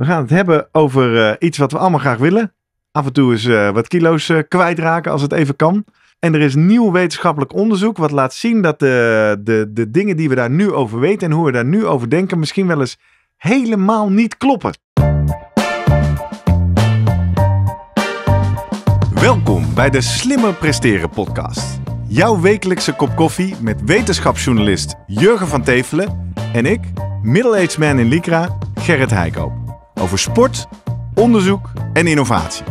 We gaan het hebben over eh, iets wat we allemaal graag willen. Af en toe eens eh, wat kilo's uh, kwijtraken als het even kan. En er is nieuw wetenschappelijk onderzoek wat laat zien dat de, de, de dingen die we daar nu over weten en hoe we daar nu over denken misschien wel eens helemaal niet kloppen. Welkom bij de Slimmer Presteren podcast. Jouw wekelijkse kop koffie met wetenschapsjournalist Jurgen van Tevelen en ik, middle-aged man in Lycra, Gerrit Heikoop over sport, onderzoek en innovatie.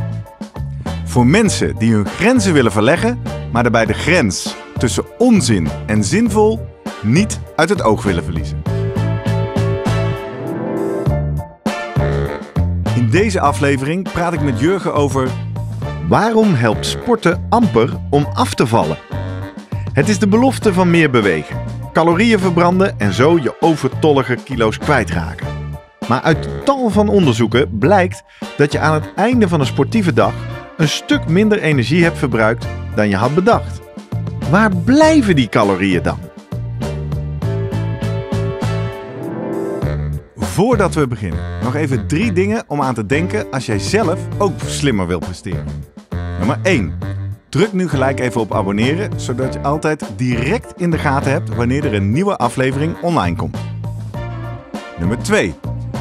Voor mensen die hun grenzen willen verleggen, maar daarbij de grens tussen onzin en zinvol niet uit het oog willen verliezen. In deze aflevering praat ik met Jurgen over waarom helpt sporten amper om af te vallen? Het is de belofte van meer bewegen, calorieën verbranden en zo je overtollige kilo's kwijtraken. Maar uit tal van onderzoeken blijkt dat je aan het einde van een sportieve dag een stuk minder energie hebt verbruikt dan je had bedacht. Waar blijven die calorieën dan? Voordat we beginnen, nog even drie dingen om aan te denken als jij zelf ook slimmer wil presteren. Nummer 1. Druk nu gelijk even op abonneren, zodat je altijd direct in de gaten hebt wanneer er een nieuwe aflevering online komt. Nummer 2.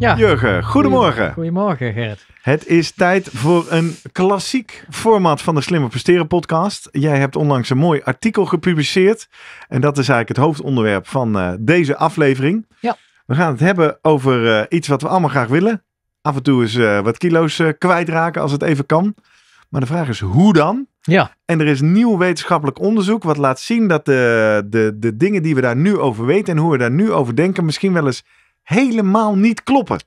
Ja. Jurgen, goedemorgen. Goedemorgen, Gerrit. Het is tijd voor een klassiek format van de Slimmer Presteren podcast. Jij hebt onlangs een mooi artikel gepubliceerd. En dat is eigenlijk het hoofdonderwerp van eh, deze aflevering. Ja. We gaan het hebben over eh, iets wat we allemaal graag willen. Af en toe eens eh, wat kilo's kwijtraken als het even kan. Maar de vraag is hoe dan? Ja. En er is nieuw wetenschappelijk onderzoek wat laat zien dat de, de, de dingen die we daar nu over weten en hoe we daar nu over denken misschien wel eens helemaal niet kloppen.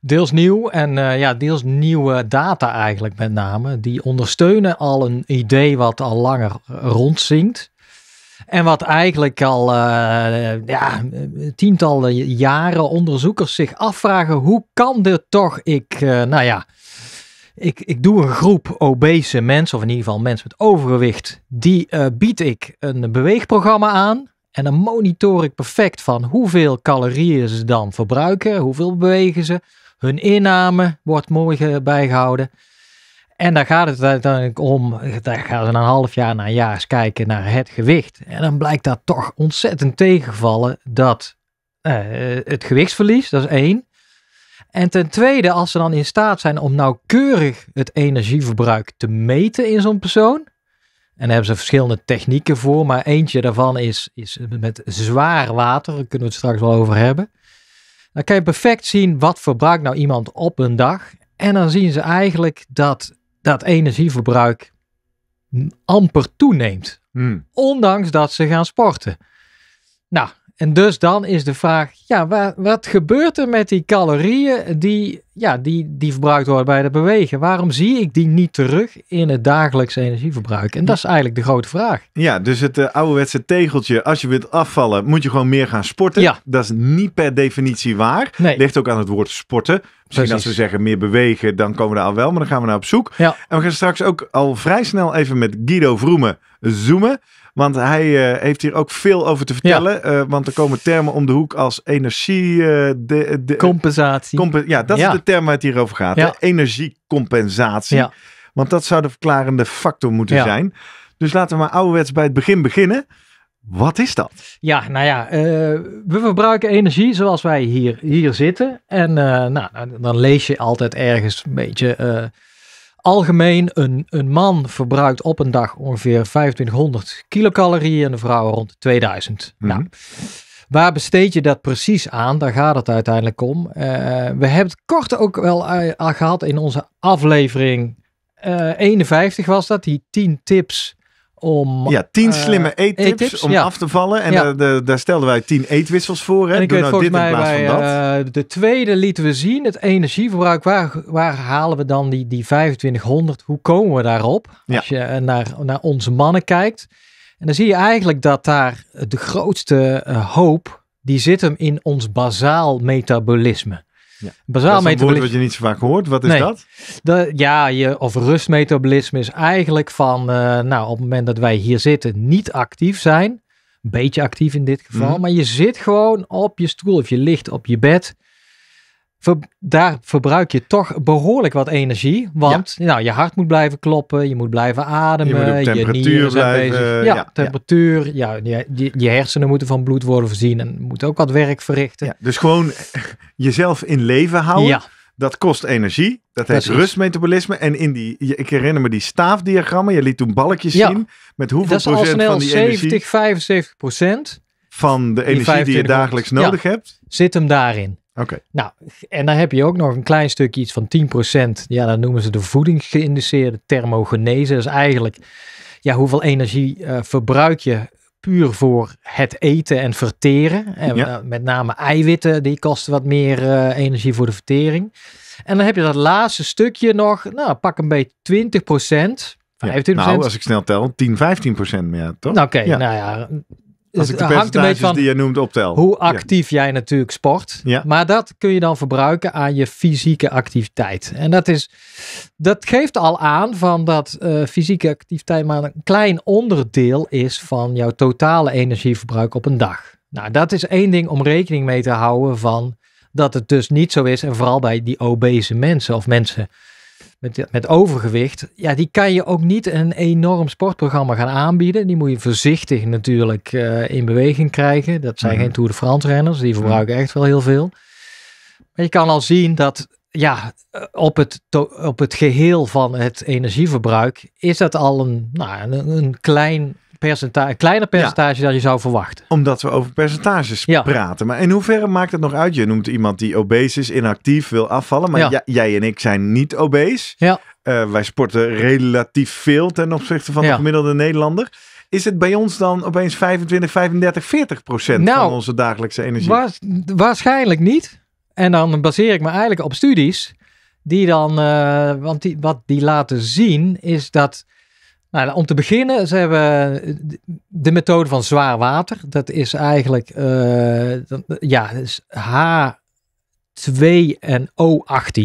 Deels nieuw en eh, ja, deels nieuwe data eigenlijk met name. Die ondersteunen al een idee wat al langer rondzinkt. En wat eigenlijk al eh, ja, tientallen jaren onderzoekers zich afvragen: hoe kan dit toch? Ik, eh, nou ja, ik, ik doe een groep obese mensen, of in ieder geval mensen met overgewicht, die bied ik een beweegprogramma aan. En dan monitor ik perfect van hoeveel calorieën ze dan verbruiken, hoeveel bewegen ze, hun inname wordt mooi bijgehouden. En dan gaat het uiteindelijk om, dan gaan ze een half jaar, na een jaar eens kijken naar het gewicht. En dan blijkt dat toch ontzettend tegengevallen dat eh, het gewichtsverlies, dat is één. En ten tweede, als ze dan in staat zijn om nauwkeurig het energieverbruik te meten in zo'n persoon, en daar hebben ze verschillende technieken voor. Maar eentje daarvan is, is met zwaar water. Daar kunnen we het straks wel over hebben. Dan kan je perfect zien wat verbruikt nou iemand op een dag. En dan zien ze eigenlijk dat dat energieverbruik amper toeneemt. Hmm. Ondanks dat ze gaan sporten. Nou, en dus dan is de vraag, ja, wat, gebeurt er met die calorieën die, ja, die, die verbruikt worden bij het bewegen? Waarom zie ik die niet terug in het dagelijkse energieverbruik? En dat is eigenlijk de grote vraag. Ja, dus het uh, ouderwetse tegeltje, als je wilt afvallen, moet je gewoon meer gaan sporten. Ja. Dat is niet per definitie waar. Nee. Ligt ook aan het woord sporten. Misschien als we zeggen meer bewegen, dan komen we daar al wel, maar dan gaan we naar op zoek. Ja. En we gaan straks ook al vrij snel even met Guido Vroemen zoomen. Want hij eh, heeft hier ook veel over te vertellen. Eh, want er komen termen om de hoek als energie. Eh, de, compensatie. ja, dat is de term waar het hier over gaat. Energiecompensatie. Want dat zou de verklarende factor moeten zijn. Dus laten we maar ouderwets bij het begin beginnen. Wat is dat? Ja, nou ja, we verbruiken energie zoals wij hier, hier zitten. En nou, dan lees je altijd ergens een beetje. Algemeen, een, een man verbruikt op een dag ongeveer 2500 kilocalorieën en een vrouw rond 2000. Mhm. Nou, waar besteed je dat precies aan? Daar gaat het uiteindelijk om. Eh, we hebben het kort ook wel eh, gehad in onze aflevering 51 eh, was dat, die 10 tips om... Ja, tien eh, slimme eettips, om af te vallen. En eh, de, daar stelden wij tien eetwissels voor. Hè? En ik weet nou volgens mij eh, de tweede lieten we zien, het energieverbruik. Waar, waar halen we dan die, die 2500? Hoe komen we daarop? Als je naar, naar onze mannen kijkt. En dan zie je eigenlijk dat daar de grootste hoop, die zit hem in ons bazaal metabolisme. Ja. woord wat je niet zo vaak hoort. Wat is dat? ja, je, of rustmetabolisme is eigenlijk van, eh, nou, op het moment dat wij hier zitten, niet actief zijn. Beetje actief in dit geval, mhm. maar je zit gewoon op je stoel of je ligt op je bed daar verbruik je toch behoorlijk wat energie. Want nou, je hart moet blijven kloppen, je moet blijven ademen, je, temperatuur blijven, Ja, temperatuur. Ja, je, je, hersenen moeten van bloed worden voorzien en moeten ook wat werk verrichten. Ja, dus gewoon jezelf in leven houden. Dat kost energie. Dat heet rustmetabolisme. En in die, ik herinner me die staafdiagrammen. Je liet toen balkjes zien. Met hoeveel procent van die 70, energie. 75 procent. Van de energie die je dagelijks nodig hebt. Zit hem daarin. Oké. Nou, en dan heb je ook nog een klein stukje, iets van 10%. Ja, dat noemen ze de voedingsgeïnduceerde thermogenese. Dat is eigenlijk, ja, hoeveel energie eh, verbruik je puur voor het eten en verteren. En eh, nou, Met name eiwitten, die kosten wat meer eh, energie voor de vertering. En dan heb je dat laatste stukje nog, nou, pak een beetje 20 procent. Nou, als ik snel tel, 10, 15 meer, toch? Nou, oké, nou ja, als ik de beetje van die je noemt optel. Hoe actief jij natuurlijk sport. Maar dat kun je dan verbruiken aan je fysieke activiteit. En dat, is, dat geeft al aan van dat eh, fysieke activiteit maar een klein onderdeel is van jouw totale energieverbruik op een dag. Nou, dat is één ding om rekening mee te houden van dat het dus niet zo is. En vooral bij die obese mensen of mensen met, met overgewicht, ja, die kan je ook niet een enorm sportprogramma gaan aanbieden. Die moet je voorzichtig natuurlijk eh, in beweging krijgen. Dat zijn mhm. geen Tour de France renners, die mhm. verbruiken echt wel heel veel. Maar je kan al zien dat ja, eh, op het, op het geheel van het energieverbruik is dat al een, nou, een, een klein een kleiner percentage dan je zou verwachten. Omdat we over percentages praten. Maar in hoeverre maakt het nog uit? Je noemt iemand die obese is, inactief, wil afvallen. Maar jij en ik zijn niet obese. Ja. Eh, wij sporten relatief veel ten opzichte van de gemiddelde Nederlander. Is het bij ons dan opeens 25, 35, 40 procent nou, van onze dagelijkse energie? waarschijnlijk niet. En dan baseer ik me eigenlijk op studies die dan, eh, want die, wat die laten zien is dat nou, om te beginnen, ze hebben de methode van zwaar water. Dat is eigenlijk eh, ja, H2 en O18.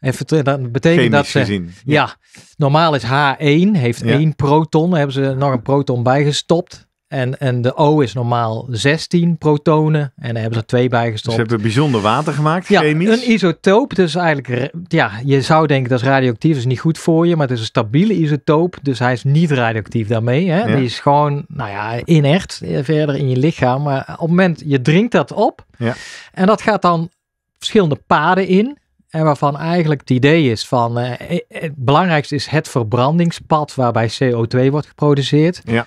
Even, dat betekent dat ze, eh, gezien, ja. normaal is H1, heeft één proton. Daar hebben ze nog een proton bijgestopt. En, en de O is normaal 16 protonen. En daar hebben ze er twee bij gestopt. Ze hebben bijzonder water gemaakt, ja, chemisch. Een isotoop, dus eigenlijk, ja, je zou denken dat is radioactief, dat is niet goed voor je. Maar het is een stabiele isotoop, dus hij is niet radioactief daarmee. Hè? Die is gewoon, nou ja, inert eh, verder in je lichaam. Maar op het moment, je drinkt dat op. Ja. En dat gaat dan verschillende paden in. En waarvan eigenlijk het idee is van, eh, eh het belangrijkste is het verbrandingspad waarbij CO2 wordt geproduceerd. Ja.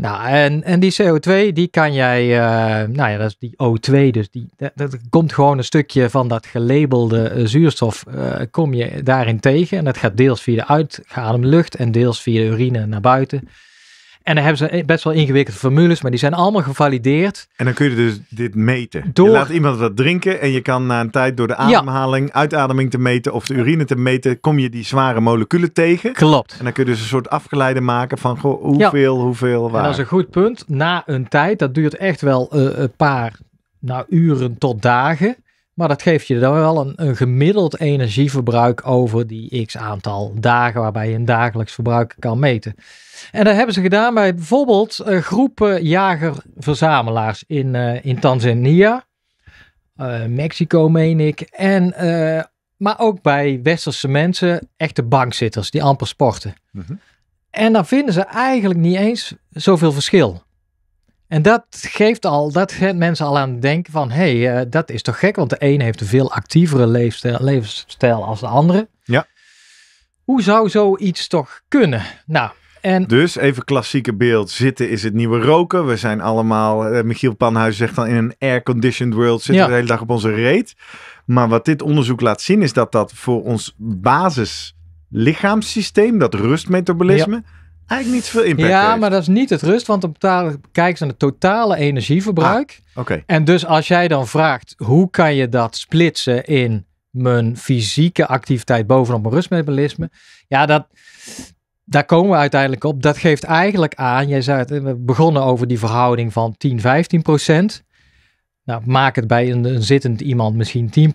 Nou, en, en die CO2, die kan jij, eh, nou ja, dat is die O2, dus die, dat, komt gewoon een stukje van dat gelabelde eh, zuurstof, eh, kom je daarin tegen. En dat gaat deels via de uitgeademde lucht en deels via de urine naar buiten. En dan hebben ze best wel ingewikkelde formules, maar die zijn allemaal gevalideerd. En dan kun je dus dit meten. Door... Je laat iemand wat drinken en je kan na een tijd door de ademhaling, uitademing te meten of de urine te meten, kom je die zware moleculen tegen. Klopt. En dan kun je dus een soort afgeleide maken van hoeveel, hoeveel, waar. En dat is een goed punt. Na een tijd, dat duurt echt wel eh, een paar nou, uren tot dagen. Maar dat geeft je dan wel een, een, gemiddeld energieverbruik over die x aantal dagen waarbij je een dagelijks verbruik kan meten. En dat hebben ze gedaan bij bijvoorbeeld eh, groepen jager-verzamelaars in, eh, in Tanzania, eh, Mexico meen ik, en, maar ook bij westerse mensen, echte bankzitters die amper sporten. Mhm. En dan vinden ze eigenlijk niet eens zoveel verschil. En dat geeft al, dat mensen al aan het denken van, hé, hey, eh, dat is toch gek, want de een heeft een veel actievere levensstijl als de andere. Ja. Hoe zou zoiets toch kunnen? Nou, en... Dus even klassieke beeld, zitten is het nieuwe roken. We zijn allemaal, eh, Michiel Panhuis zegt dan, in een air-conditioned world zitten we de hele dag op onze reet. Maar wat dit onderzoek laat zien is dat dat voor ons basis dat rustmetabolisme eigenlijk niet zoveel impact Ja, maar dat is niet het rust, want dan betalen, kijken ze naar het totale energieverbruik. Ah, En dus als jij dan vraagt, hoe kan je dat splitsen in mijn fysieke activiteit bovenop mijn rustmetabolisme? Ja, dat, daar komen we uiteindelijk op. Dat geeft eigenlijk aan, jij zei het, we begonnen over die verhouding van 10, 15 procent. Nou, maak het bij een, een zittend iemand misschien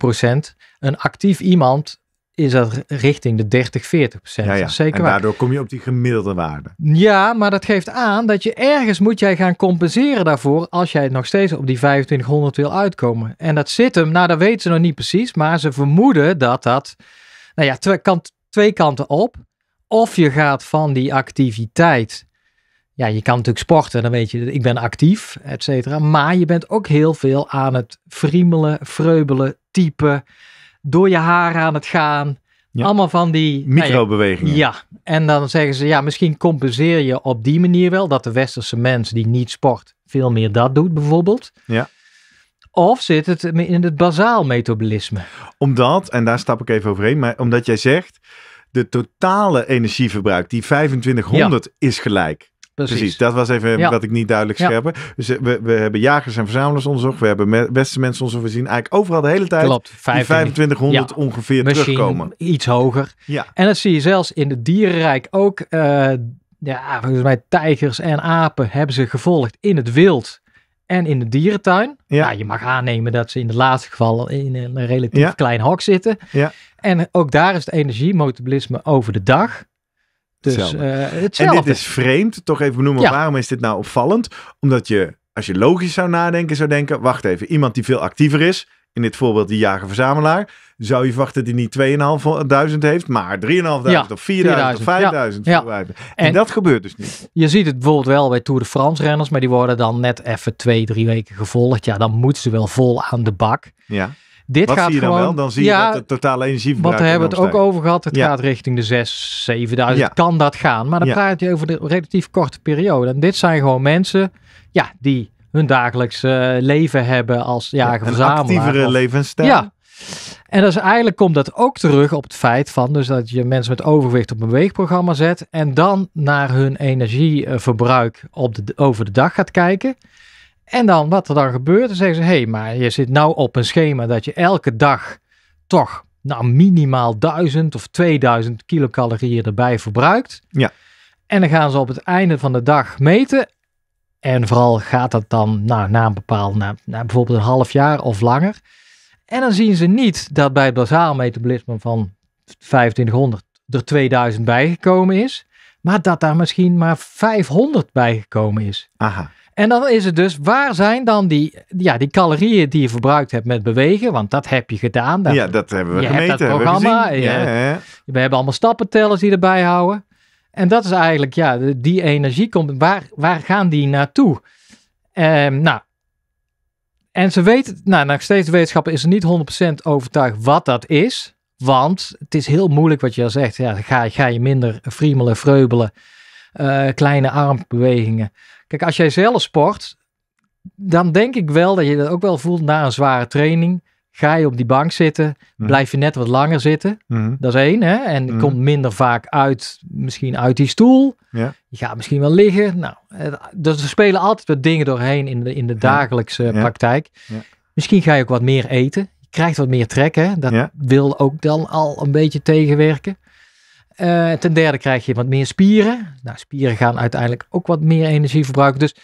10%. Een actief iemand is dat richting de 30, 40 procent. Ja, ja. Zeker en daardoor kom je op die gemiddelde waarde. Ja, maar dat geeft aan dat je ergens moet jij gaan compenseren daarvoor als jij nog steeds op die 2500 wil uitkomen. En dat zit hem, nou dat weten ze nog niet precies, maar ze vermoeden dat dat, nou ja, twee, kant, twee kanten op. Of je gaat van die activiteit, ja je kan natuurlijk sporten, dan weet je, ik ben actief, et cetera. Maar je bent ook heel veel aan het friemelen, vreubelen, typen door je haar aan het gaan. Allemaal van die... Nou Microbewegingen. ja, en dan zeggen ze, ja, misschien compenseer je op die manier wel dat de westerse mens die niet sport veel meer dat doet bijvoorbeeld. Ja. Of zit het in het bazaal metabolisme? Omdat, en daar stap ik even overheen, maar omdat jij zegt, de totale energieverbruik, die 2500, is gelijk. Precies. dat was even wat ik niet duidelijk scherp. Dus eh, we, we hebben jagers en verzamelaars onderzocht. We hebben beste mensen onderzocht. We zien eigenlijk overal de hele tijd Klopt, 2500 ja. ongeveer Misschien terugkomen. iets hoger. Ja. En dat zie je zelfs in het dierenrijk ook. Eh, ja, volgens mij tijgers en apen hebben ze gevolgd in het wild en in de dierentuin. Ja. Nou, je mag aannemen dat ze in de laatste geval in een relatief klein hok zitten. Ja. En ook daar is het energiemotobilisme over de dag. Dus eh, En dit is vreemd, toch even benoemen. Waarom is dit nou opvallend? Omdat je, als je logisch zou nadenken, zou denken: wacht even, iemand die veel actiever is, in dit voorbeeld die jager-verzamelaar, zou je verwachten dat hij niet 2.500 heeft, maar 3.500 ja, of 4.000 of 5.000. Ja, En, en, dat gebeurt dus niet. Je ziet het bijvoorbeeld wel bij Tour de France renners, maar die worden dan net even twee, drie weken gevolgd. Ja, dan moeten ze wel vol aan de bak. Ja. Dit Wat gaat zie je gewoon, dan wel? Dan zie ja, je dat het totale energieverbruik... Want daar hebben we het ook over gehad. Het gaat richting de 6, 7000. Kan dat gaan? Maar dan praat je over de relatief korte periode. En dit zijn gewoon mensen ja, die hun dagelijks eh, leven hebben als ja, verzamelaar een actievere levensstijl. Ja. En dus eigenlijk komt dat ook terug op het feit van dus dat je mensen met overgewicht op een weegprogramma zet en dan naar hun energieverbruik op de, over de dag gaat kijken. En dan wat er dan gebeurt, dan zeggen ze: hé, hey, maar je zit nou op een schema dat je elke dag toch nou, minimaal 1000 of 2000 kilocalorieën erbij verbruikt. Ja. En dan gaan ze op het einde van de dag meten. En vooral gaat dat dan nou, na een bepaald, na, na bijvoorbeeld een half jaar of langer. En dan zien ze niet dat bij het bazaal metabolisme van 2500 er 2000 bijgekomen is. Maar dat daar misschien maar 500 bijgekomen is. Aha. En dan is het dus, waar zijn dan die, ja, die calorieën die je verbruikt hebt met bewegen? Want dat heb je gedaan. Dat, ja, dat hebben we je programma. We, ja, we hebben allemaal stappentellers die erbij houden. En dat is eigenlijk, ja, die energie komt, waar, waar gaan die naartoe? Ehm, nou, en ze weten, nou, nog steeds de wetenschapper is er niet 100% overtuigd wat dat is. Want het is heel moeilijk wat je al zegt. Ja, ga, ga je minder friemelen, vreubelen, eh, kleine armbewegingen. Kijk, als jij zelf sport, dan denk ik wel dat je dat ook wel voelt na een zware training. Ga je op die bank zitten, mhm. blijf je net wat langer zitten. Mhm. Dat is één. Hè? En mm. komt minder vaak uit, misschien uit die stoel. Ja. Je gaat misschien wel liggen. Nou, eh, dus er spelen altijd wat dingen doorheen in de, in de dagelijkse praktijk. Ja. Misschien ga je ook wat meer eten. Je krijgt wat meer trek. Hè? Dat wil ook dan al een beetje tegenwerken. Eh, ten derde krijg je wat meer spieren. Nou, spieren gaan uiteindelijk ook wat meer energie verbruiken. Dus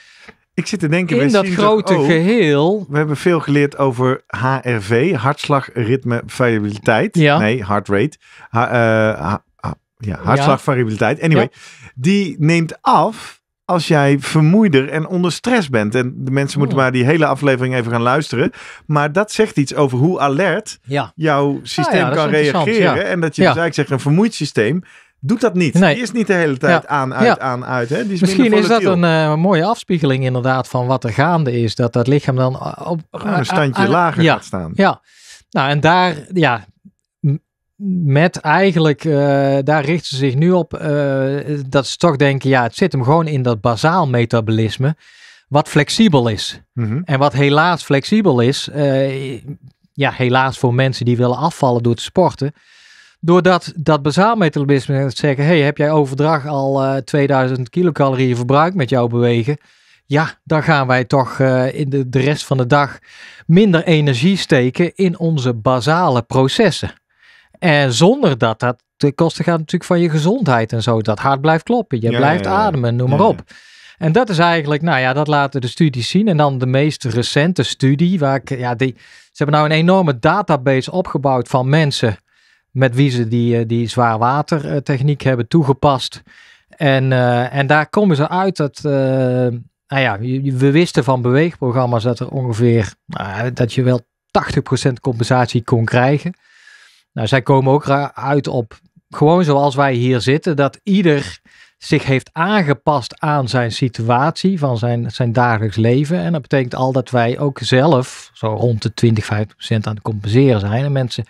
ik zit te denken, in dat grote geheel. We hebben veel geleerd over HRV, hartslagritme variabiliteit. Nee, heart rate. Ha, eh, ja, hartslagvariabiliteit. Anyway, die neemt af als jij vermoeider en onder stress bent. En de mensen moeten hmm. maar die hele aflevering even gaan luisteren. Maar dat zegt iets over hoe alert jouw ah, systeem kan reageren. En dat je dus ik zegt, een vermoeid systeem doet dat niet. Nee. Die is niet de hele tijd aan, uit, aan, uit. Hè? Die is Misschien is dat een eh, mooie afspiegeling inderdaad van wat er gaande is. Dat dat lichaam dan eh, op... een standje eh, lager gaat staan. Ja, nou en daar, ja, met eigenlijk, eh, daar richten ze zich nu op, eh, dat ze toch denken, ja, het zit hem gewoon in dat bazaal metabolisme, wat flexibel is. Mhm. En wat helaas flexibel is, eh, ja, helaas voor mensen die willen afvallen door te sporten, doordat dat bazaal metabolisme zeggen, hey, heb jij overdrag al 2000 kilocalorieën verbruikt met jouw bewegen? Ja, dan gaan wij toch in de, de rest van de dag minder energie steken in onze basale processen. En zonder dat dat de kosten gaat natuurlijk van je gezondheid en zo. Dat hart blijft kloppen, je blijft ademen, noem maar op. En dat is eigenlijk, nou ja, dat laten de studies zien. En dan de meest recente studie, waar ik, ja, die, ze hebben nou een enorme database opgebouwd van mensen met wie ze die, eh, die zwaarwatertechniek hebben toegepast. En, eh, en daar komen ze uit dat, eh, nou ja, we wisten van beweegprogramma's dat er ongeveer, nou, dat je wel 80% compensatie kon krijgen. Nou, zij komen ook uit op gewoon zoals wij hier zitten, dat ieder zich heeft aangepast aan zijn situatie, van zijn, zijn dagelijks leven. En dat betekent al dat wij ook zelf zo rond de 20, 50 aan het compenseren zijn. En mensen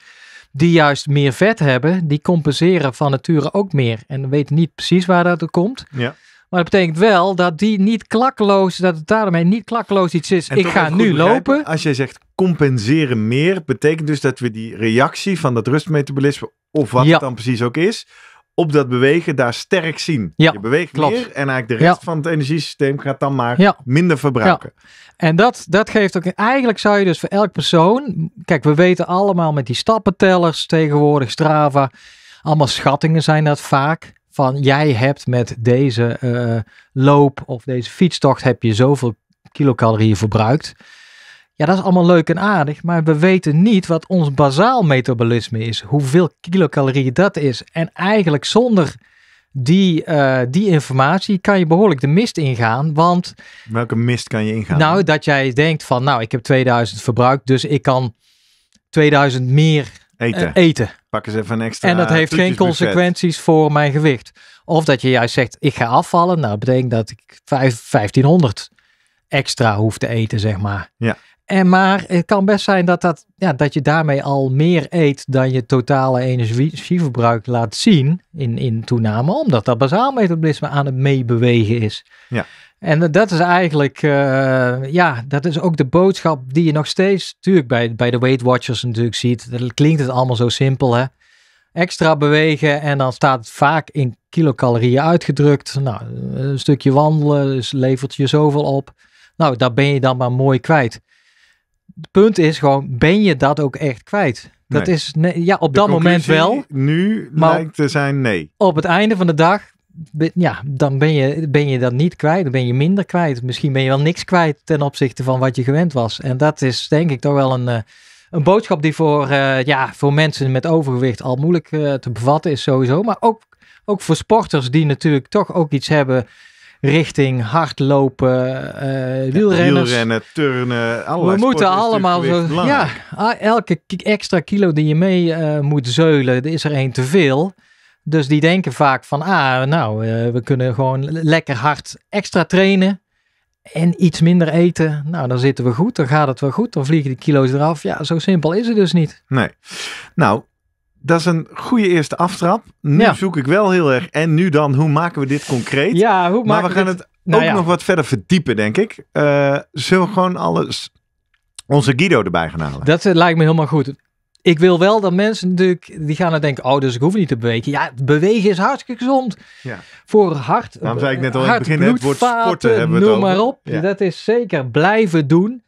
die juist meer vet hebben, die compenseren van nature ook meer. En weten niet precies waar dat er komt. Ja. Maar dat betekent wel dat die niet klakloos, dat het daarmee niet klakloos iets is. ik ga nu lopen. Als jij zegt compenseren meer, betekent dus dat we die reactie van dat rustmetabolisme, of wat het dan precies ook is, op dat bewegen daar sterk zien. Ja, je beweegt klopt. meer en eigenlijk de rest van het energiesysteem gaat dan maar minder verbruiken. En dat, dat geeft ook, eigenlijk zou je dus voor elk persoon, kijk we weten allemaal met die stappentellers tegenwoordig, Strava, allemaal schattingen zijn dat vaak van jij hebt met deze eh, loop of deze fietstocht heb je zoveel kilocalorieën verbruikt. Ja, dat is allemaal leuk en aardig, maar we weten niet wat ons bazaal metabolisme is, hoeveel kilocalorieën dat is. En eigenlijk zonder die, eh, die informatie kan je behoorlijk de mist ingaan, want... Welke mist kan je ingaan? Nou, dat jij denkt van, nou, ik heb 2000 verbruikt, dus ik kan 2000 meer eh, eten. eten pak eens even een extra. En dat heeft geen consequenties voor mijn gewicht. Of dat je juist zegt, ik ga afvallen. Nou, betekent dat ik 1500 extra hoef te eten, zeg maar. Ja. En, maar het kan best zijn dat, dat, ja, dat je daarmee al meer eet dan je totale energieverbruik laat zien in, in toename, omdat dat bazaal metabolisme aan het meebewegen is. Ja. En dat is eigenlijk, eh, ja, dat is ook de boodschap die je nog steeds, natuurlijk bij, bij de Weight Watchers natuurlijk ziet, dat klinkt het allemaal zo simpel hè. Extra bewegen en dan staat het vaak in kilocalorieën uitgedrukt. Nou, een stukje wandelen levert je zoveel op. Nou, daar ben je dan maar mooi kwijt het punt is gewoon, ben je dat ook echt kwijt? Dat is, nee, ja, op dat moment wel. Nu lijkt te zijn nee. Op het einde van de dag, ja, dan ben je, ben je dat niet kwijt. Dan ben je minder kwijt. Misschien ben je wel niks kwijt ten opzichte van wat je gewend was. En dat is denk ik toch wel een, eh, een boodschap die voor, eh, ja, voor mensen met overgewicht al moeilijk eh, te bevatten is sowieso. Maar ook, ook voor sporters die natuurlijk toch ook iets hebben richting hardlopen, uh, eh, Wielrennen, turnen, We moeten allemaal zo, ja, elke extra kilo die je mee eh, moet zeulen, is er één te veel. Dus die denken vaak van, ah, nou, eh, we kunnen gewoon lekker hard extra trainen en iets minder eten. Nou, dan zitten we goed, dan gaat het wel goed, dan vliegen die kilo's eraf. Ja, zo simpel is het dus niet. Nee. Nou, dat is een goede eerste aftrap. Nu zoek ik wel heel erg. En nu dan, hoe maken we dit concreet? Ja, maar we gaan het nou ook nog wat verder verdiepen, denk ik. Uh, zullen we gewoon alles, onze Guido erbij gaan halen? Dat eh, lijkt me helemaal goed. Ik wil wel dat mensen natuurlijk, die gaan dan denken, oh, dus ik hoef niet te bewegen. Ja, bewegen is hartstikke gezond. Ja. Voor hart, Daarom zei ik net al in het begin, het woord sporten hebben we noem maar op. Dat is zeker, blijven doen.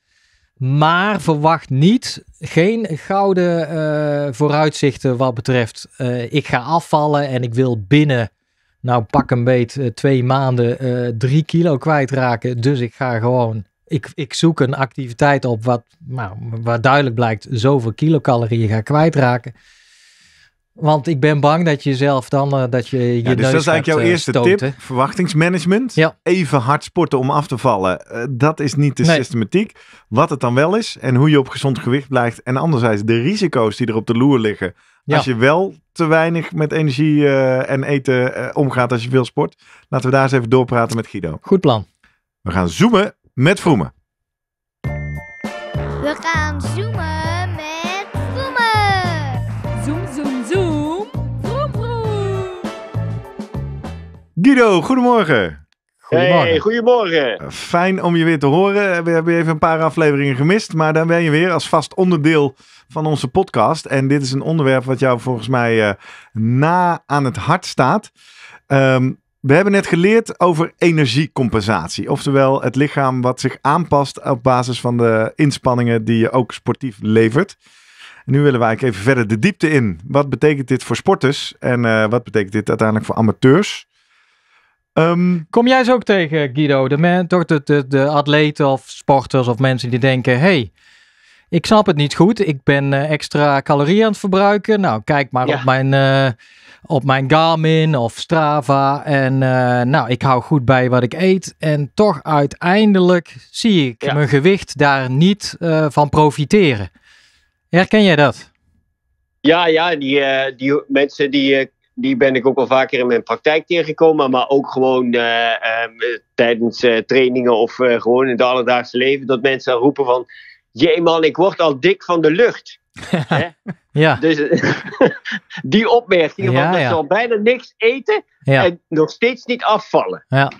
Maar verwacht niet, geen gouden eh, vooruitzichten wat betreft eh, ik ga afvallen en ik wil binnen, nou pak een beet, eh, twee maanden drie kilo kwijtraken. Dus ik ga gewoon, ik, ik zoek een activiteit op wat, nou, waar duidelijk blijkt zoveel kilocalorieën ga kwijtraken. Want ik ben bang dat je zelf dan eh, dat je je Dus dat is eigenlijk jouw eh, eerste tip: verwachtingsmanagement. Even hard sporten om af te vallen. Eh, dat is niet de systematiek. Wat het dan wel is en hoe je op gezond gewicht blijft. En anderzijds de risico's die er op de loer liggen. Als je wel te weinig met energie en eten omgaat als je veel sport. Laten we daar eens even doorpraten met Guido. Goed plan. We gaan zoomen met Vroemen. We gaan Guido, goedemorgen. Goedemorgen. Hey, goedemorgen. Eh, fijn om je weer te horen. Eh, we hebben even een paar afleveringen gemist, maar dan ben je weer als vast onderdeel van onze podcast. En dit is een onderwerp wat jou volgens mij eh, na aan het hart staat. Ehm, we hebben net geleerd over energiecompensatie, oftewel het lichaam wat zich aanpast op basis van de inspanningen die je ook sportief levert. En nu willen wij even verder de diepte in. Wat betekent dit voor sporters en wat betekent dit uiteindelijk voor amateurs? Ehm, Kom jij ze ook tegen, Guido? De, toch de, de, de atleten of sporters of mensen die denken: hey, ik snap het niet goed. Ik ben eh, extra calorieën aan het verbruiken. Nou, kijk maar op, mijn, uh, op mijn Garmin of Strava. En eh, nou, ik hou goed bij wat ik eet. En toch uiteindelijk zie ik mijn gewicht daar niet van profiteren. Herken jij dat? Ja, ja, die, die mensen die die ben ik ook al vaker in mijn praktijk tegengekomen. Maar ook gewoon eh, ehm, tijdens eh, trainingen of eh, gewoon in het alledaagse leven. Dat mensen roepen van, jee man, ik word al dik van de lucht. ja. Dus die opmerkingen, want dat zal bijna niks eten en nog steeds niet afvallen. Ja.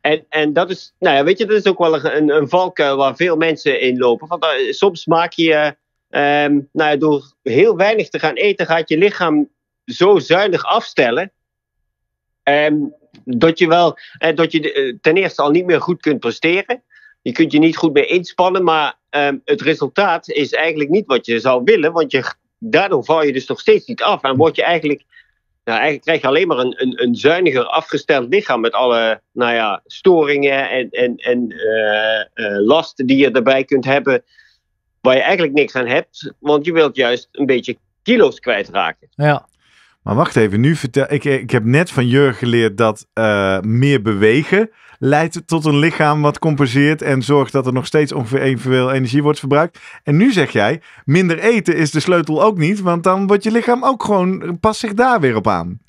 En, en dat is, nou ja, weet je, dat is ook wel een, een valkuil waar veel mensen in lopen. Want soms maak je, ehm, nou ja, door heel weinig te gaan eten, gaat je lichaam zo zuinig afstellen. Ehm, dat je, wel, eh, dat je eh, ten eerste al niet meer goed kunt presteren. Je kunt je niet goed meer inspannen, maar ehm, het resultaat is eigenlijk niet wat je zou willen. Want je, daardoor val je dus nog steeds niet af. En word je eigenlijk, nou, eigenlijk krijg je alleen maar een, een, een zuiniger afgesteld lichaam. Met alle nou ja, storingen en, en, en eh, lasten die je erbij kunt hebben. Waar je eigenlijk niks aan hebt. Want je wilt juist een beetje kilo's kwijtraken. Ja. Maar wacht even, nu vertel ik. Ik heb net van Jurgen geleerd dat eh, meer bewegen leidt tot een lichaam wat compenseert en zorgt dat er nog steeds ongeveer evenveel energie wordt verbruikt. En nu zeg jij, minder eten is de sleutel ook niet, want dan wordt je lichaam ook gewoon, pas zich daar weer op aan.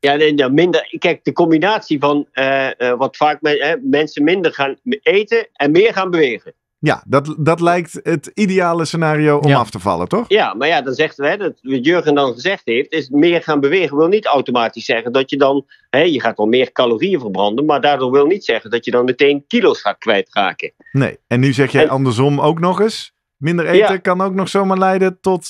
Ja, nee, nou minder. Kijk, de combinatie van eh, eh, wat vaak hè, mensen minder gaan eten en meer gaan bewegen. Ja, dat, dat lijkt het ideale scenario om af te vallen, toch? Ja, maar ja, dan zegt hè, dat, wat Jurgen dan gezegd heeft, is meer gaan bewegen wil niet automatisch zeggen dat je dan, hè, je gaat wel meer calorieën verbranden, maar daardoor wil niet zeggen dat je dan meteen kilo's gaat kwijtraken. Nee, en nu zeg jij andersom ook nog eens, minder eten kan ook nog zomaar leiden tot...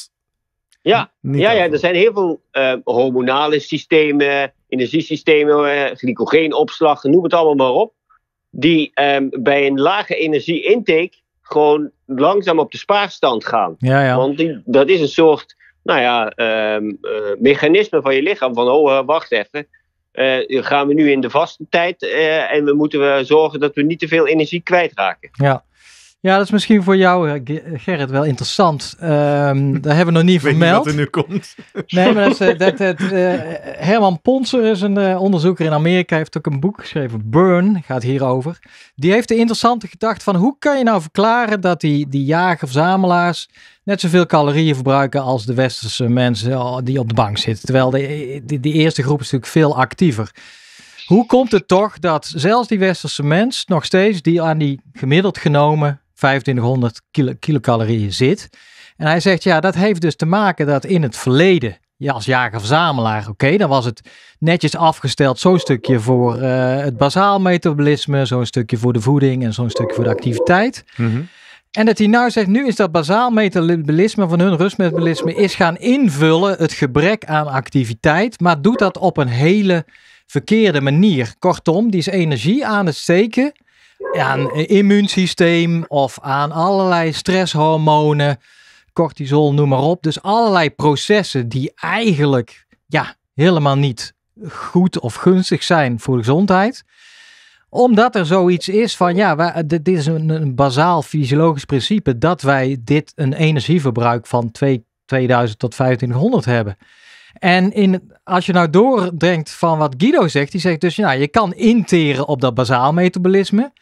Ja, ja, ja er zijn heel veel eh, hormonale systemen, energiesystemen, uh, glycogeenopslag, noem het allemaal maar op die ehm, bij een lage energie intake gewoon langzaam op de spaarstand gaan. Ja, Want die, dat is een soort nou ja, ehm, eh, mechanisme van je lichaam van oh, eh, wacht even. Uh, gaan we nu in de vaste tijd en we moeten we zorgen dat we niet te veel energie kwijtraken. Ja, ja, dat is misschien voor jou, eh, eh, Gerrit, wel interessant. Um, daar hebben we nog niet vermeld. Niet wat er nu komt. Nee, maar dat, eh, dat, Herman Ponser is een onderzoeker in Amerika. heeft ook een boek geschreven, Burn, gaat hierover. Die heeft de interessante gedachte van hoe kan je nou verklaren dat die, die jager-verzamelaars net zoveel calorieën verbruiken als de westerse mensen die op de bank zitten. Terwijl de, die, die eerste groep is natuurlijk veel actiever. Hoe komt het toch dat zelfs die westerse mens nog steeds die aan die gemiddeld genomen 2500 kilocalorieën zit. En hij zegt, ja, dat heeft dus te maken dat in het verleden, ja, als jager-verzamelaar, oké, dan was het netjes afgesteld. Zo'n stukje voor eh, het bazaal metabolisme, zo'n stukje voor de voeding en zo'n stukje voor de activiteit. Mhm. En dat hij nou zegt, nu is dat bazaal metabolisme van hun rustmetabolisme is gaan invullen het gebrek aan activiteit, maar doet dat op een hele verkeerde manier. Kortom, die is energie aan het steken aan immuunsysteem of aan allerlei stresshormonen, cortisol, noem maar op. Dus allerlei processen die eigenlijk ja, helemaal niet goed of gunstig zijn voor de gezondheid omdat er zoiets is van, ja, eh, dit is een, een bazaal fysiologisch principe dat wij dit een energieverbruik van 2, 2000 tot 2500 hebben. En in, als je nou doordrenkt van wat Guido zegt, die zegt dus, ja, je kan interen op dat bazaal metabolisme.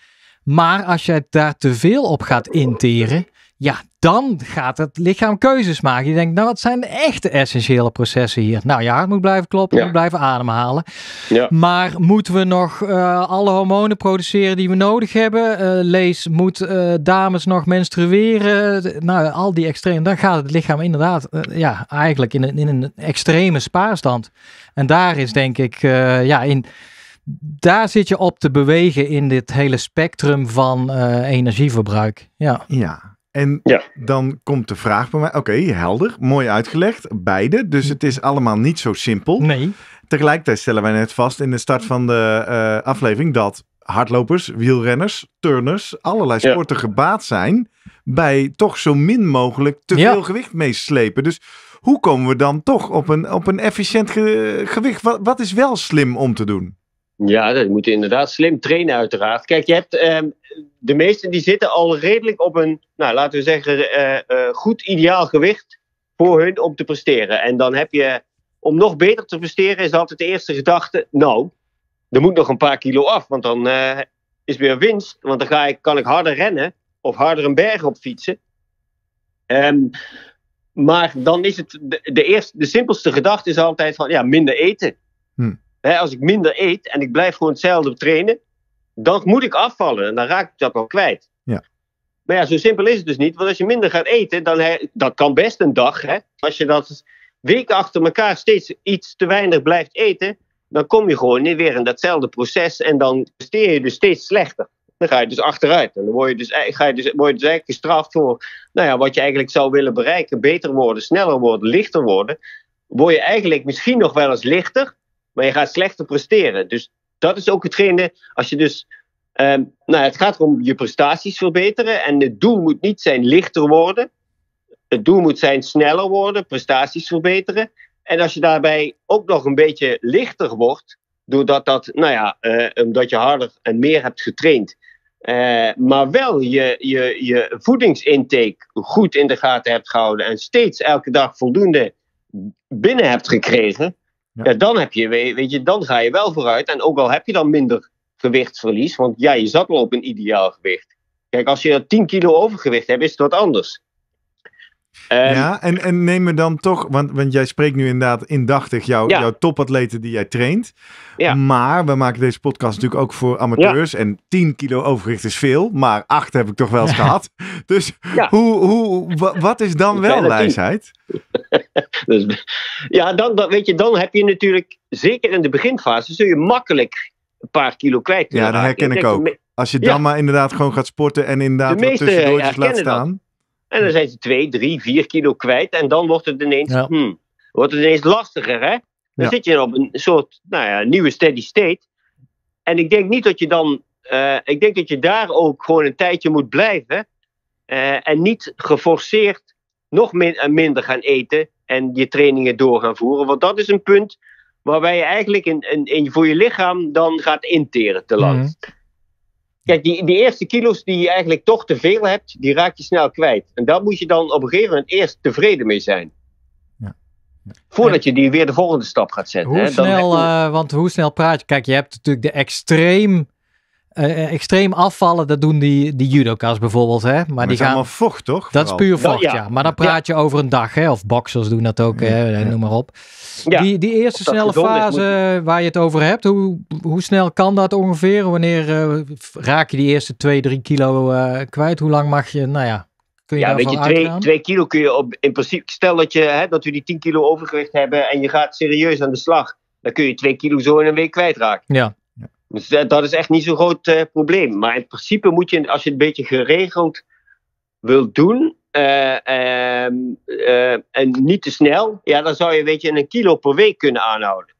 Maar als jij daar te veel op gaat interen, ja, dan gaat het lichaam keuzes maken. Je denkt, nou, wat zijn de echte essentiële processen hier? Nou, ja, het moet blijven kloppen, moet blijven ademhalen. Ja. Maar moeten we nog eh, alle hormonen produceren die we nodig hebben? Eh, lees, moet eh, dames nog menstrueren? Nou, al die extreme. Dan gaat het lichaam inderdaad, ja, eigenlijk in een, in een extreme spaarstand. En daar is denk ik, ja, in daar zit je op te bewegen in dit hele spectrum van eh, energieverbruik. Ja. ja. En dan komt de vraag bij mij: oké, helder, mooi uitgelegd, beide. Dus het is allemaal niet zo simpel. Nee. Tegelijkertijd stellen wij net vast in de start van de eh, aflevering dat hardlopers, wielrenners, turners, allerlei sporten gebaat zijn bij toch zo min mogelijk te veel ja. gewicht meeslepen. Dus hoe komen we dan toch op een, op een efficiënt gewicht? wat is wel slim om te doen? Ja, dat moet inderdaad slim trainen, uiteraard. Kijk, je hebt, ehm, de meesten die zitten al redelijk op een, nou, laten we zeggen, eh, eh, goed ideaal gewicht voor hun om te presteren. En dan heb je, om nog beter te presteren, is altijd de eerste gedachte: nou, er moet nog een paar kilo af, want dan eh, is weer winst. Want dan ga ik, kan ik harder rennen of harder een berg op fietsen. Ehm, maar dan is het, de, de, eerste, de simpelste gedachte is altijd van, ja, minder eten hè, als ik minder eet en ik blijf gewoon hetzelfde trainen, dan moet ik afvallen en dan raak ik dat al kwijt. Ja. Maar ja, zo simpel is het dus niet. Want als je minder gaat eten, dan dat kan best een dag. Hè? Als je dat week achter elkaar steeds iets te weinig blijft eten, dan kom je gewoon weer in datzelfde proces en dan steer je dus steeds slechter. Dan ga je dus achteruit en dan word je dus, ga je dus, word je dus eigenlijk gestraft voor nou ja, wat je eigenlijk zou willen bereiken. Beter worden, sneller worden, lichter worden. Word je eigenlijk misschien nog wel eens lichter, maar je gaat slechter presteren. Dus dat is ook hetgene, als je dus. Ehm, nou, het gaat om je prestaties verbeteren. En het doel moet niet zijn lichter worden. Het doel moet zijn sneller worden, prestaties verbeteren. En als je daarbij ook nog een beetje lichter wordt, doordat dat, nou ja, eh, omdat je harder en meer hebt getraind, eh, maar wel je, je, je voedingsintake goed in de gaten hebt gehouden en steeds elke dag voldoende binnen hebt gekregen, ja. dan heb je, weet je, dan ga je wel vooruit. En ook al heb je dan minder gewichtsverlies, want ja, je zat al op een ideaal gewicht. Kijk, als je 10 kilo overgewicht hebt, is het wat anders. En, ja, en, en neem me dan toch, want, want jij spreekt nu inderdaad indachtig jou, jouw topatleten die jij traint. Maar we maken deze podcast natuurlijk ook voor amateurs. En 10 kilo overgewicht is veel, maar 8 heb ik toch wel eens gehad. Dus hoe, hoe, wat is dan wel wijsheid? dus, ja, dan, dan, weet je, dan heb je natuurlijk, zeker in de beginfase, zul je makkelijk een paar kilo kwijt Ja, dat herken ik ook. Als je dan maar inderdaad gewoon gaat sporten en inderdaad wat tussendoortjes laat staan. En dan zijn ze 2, 3, 4 kilo kwijt. En dan wordt het ineens, hmm, wordt het ineens lastiger. Hè? Dan zit je op een soort nou ja, nieuwe steady state. En ik denk niet dat je dan. Eh, ik denk dat je daar ook gewoon een tijdje moet blijven. Eh, en niet geforceerd nog min en eh, minder gaan eten. En je trainingen door gaan voeren. Want dat is een punt waarbij je eigenlijk in, in, voor je lichaam dan gaat interen te mhm. lang. Kijk, die, die eerste kilo's die je eigenlijk toch te veel hebt, die raak je snel kwijt. En daar moet je dan op een gegeven moment eerst tevreden mee zijn. Voordat je die weer de volgende stap gaat zetten. Hoe hè, snel, eh, want hoe snel praat je? Kijk, je hebt natuurlijk de extreem eh, eh, extreem afvallen, dat doen die, die judoka's bijvoorbeeld. Hè? Maar, die gaan... vocht, toch? Dat is puur vocht, ja. Maar dan praat je over een dag, hè? of boxers doen dat ook, hè? noem maar op. Die, die eerste snelle fase waar je het over hebt, hoe, hoe snel kan dat ongeveer? Wanneer eh, raak je die eerste 2, 3 kilo kwijt? Hoe lang mag je, nou ja, kun je ja, weet je, twee, twee, kilo kun je op, in principe, stel dat, je, hè, dat we die 10 kilo overgewicht hebben en je gaat serieus aan de slag. Dan kun je 2 kilo zo in een week kwijtraken. Ja, dus dat is echt niet zo'n groot eh, probleem. Maar in principe moet je, als je het een beetje geregeld wilt doen, eh, ehm, eh, en niet te snel, ja, dan zou je een beetje een kilo per week kunnen aanhouden.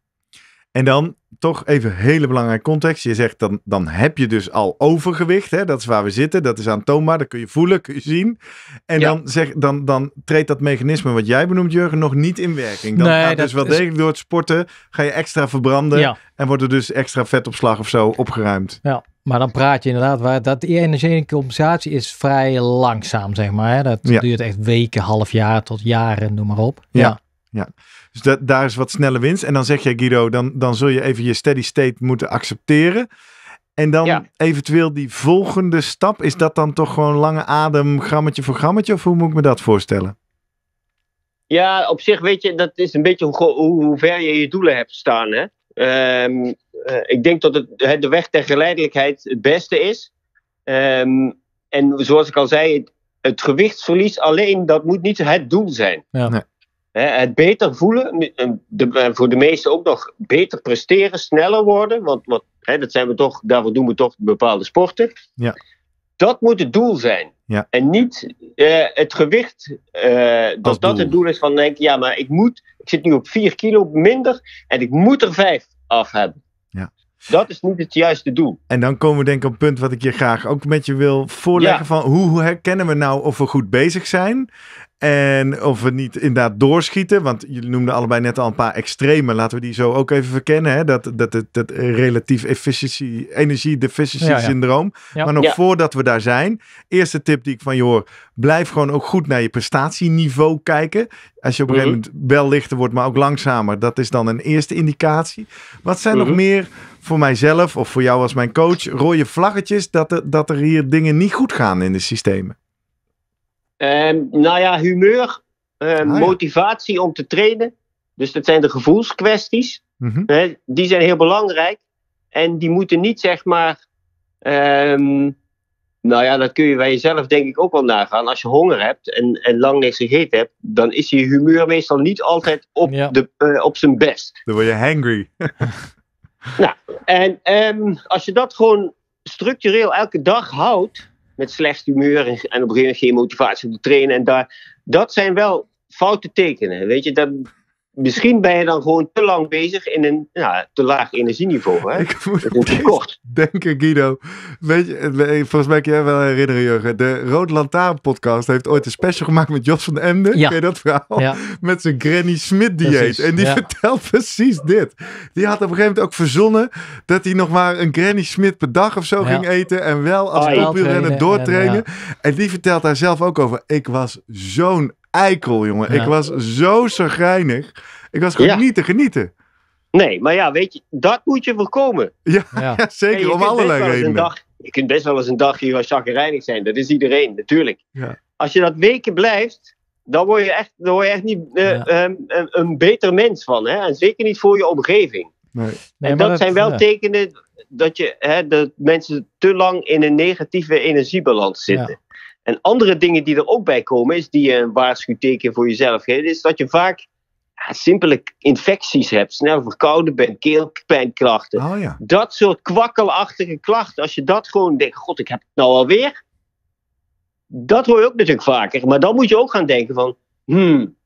En dan toch even hele belangrijke context. Je zegt dan, dan heb je dus al overgewicht. Hè? Dat is waar we zitten. Dat is aantoonbaar. Dat kun je voelen, kun je zien. En dan, zeg, dan, dan treedt dat mechanisme wat jij benoemt, Jurgen, nog niet in werking. Dan nee, gaat dus wel degelijk door het sporten. Ga je extra verbranden. En wordt er dus extra vetopslag of zo opgeruimd. Ja. Maar dan praat je inderdaad, waar dat die energetische compensatie is vrij langzaam, zeg maar. Dat ja. duurt echt weken, half jaar tot jaren, noem maar op. ja. ja. Dus dat, daar is wat snelle winst. En dan zeg je Guido, dan, dan zul je even je steady state moeten accepteren. En dan eventueel die volgende stap, is dat dan toch gewoon lange adem, grammetje voor grammetje? Of hoe moet ik me dat voorstellen? Ja, op zich weet je, dat is een beetje hoe, hoe, ver je je doelen hebt staan. Hè? Ehm, eh, ik denk dat het, de weg ter geleidelijkheid het beste is. Ehm, en zoals ik al zei, het, het, gewichtsverlies alleen, dat moet niet het doel zijn. Ja. Nee het beter voelen, eh, de, eh, voor de meesten ook nog beter presteren, sneller worden, want, hè, dat zijn we toch, daarvoor doen we toch bepaalde sporten. Ja. Dat moet het doel zijn. Ja. En niet eh, het gewicht, dat Als dat het doel is van denk ja, maar ik moet, ik zit nu op 4 kilo minder en ik moet er 5 af hebben. Ja. Dat is niet het juiste doel. En dan komen we denk ik op het punt wat ik je graag ook met je wil voorleggen. Van hoe herkennen we nou of we goed bezig zijn? En of we niet inderdaad doorschieten. Want jullie noemden allebei net al een paar extreme. Laten we die zo ook even verkennen. Hè? Dat, dat, dat, dat relatief efficiëntie, energie deficiency syndroom. Maar nog voordat we daar zijn. Eerste tip die ik van je hoor. Blijf gewoon ook goed naar je prestatieniveau kijken. Als je op een gegeven mhm. moment wel lichter wordt, maar ook langzamer. Dat is dan een eerste indicatie. Wat zijn nog mhm. meer voor mijzelf of voor jou als mijn coach. Rode vlaggetjes dat er, dat er hier dingen niet goed gaan in de systemen. Ehm, nou ja, humeur, um, motivatie om te trainen. Dus dat zijn de gevoelskwesties. Mhm. die zijn heel belangrijk. En die moeten niet, zeg maar. Ehm, nou ja, dat kun je bij jezelf denk ik ook wel nagaan. Als je honger hebt en, en lang niks gegeten hebt, dan is je humeur meestal niet altijd op, de, eh, op zijn best. Dan word je hangry. nou, en als je dat gewoon structureel elke dag houdt, met slecht humeur en, op een gegeven moment geen motivatie om te trainen. En daar, dat zijn wel foute tekenen. Weet je, dat, misschien ben je dan gewoon te lang bezig in een ja, te laag energieniveau. Hè? Ik moet kort. denken, Guido. Weet je, eh, eh, volgens mij kan jij wel herinneren, Jurgen. De Rood Lantaarn podcast heeft ooit een special gemaakt met Jos van Emden. Ja. Ken je dat verhaal? Met zijn Granny Smith dieet. Precies, en die vertelt precies dit. Die had op een gegeven moment ook verzonnen dat hij nog maar een Granny Smith per dag of zo ging eten. En wel als oh, doortrainen. En, en die vertelt daar zelf ook over. Ik was zo'n eikel, jongen. Ik was zo zagrijnig. Ik was gewoon niet te genieten. Nee, maar ja, weet je, dat moet je voorkomen. Ja, zeker, om allerlei redenen. je kunt best wel eens een dag hier chagrijnig zijn. Dat is iedereen, natuurlijk. Als je dat weken blijft, dan word je echt, dan word je echt niet, eh, ehm, een, een, beter mens van. Hè? En zeker niet voor je omgeving. Nee. en dat, dat, zijn wel tekenen dat, je, hè, dat mensen te lang in een negatieve energiebalans zitten. En andere dingen die er ook bij komen, is die een waarschuwteken voor jezelf geeft, is dat je vaak ja, simpele infecties hebt, snel verkouden bent, keelpijnklachten. Oh ja. Dat soort kwakkelachtige klachten. Als je dat gewoon denkt, god, ik heb het nou alweer. Dat hoor je ook natuurlijk vaker. Maar dan moet je ook gaan denken van, hmm,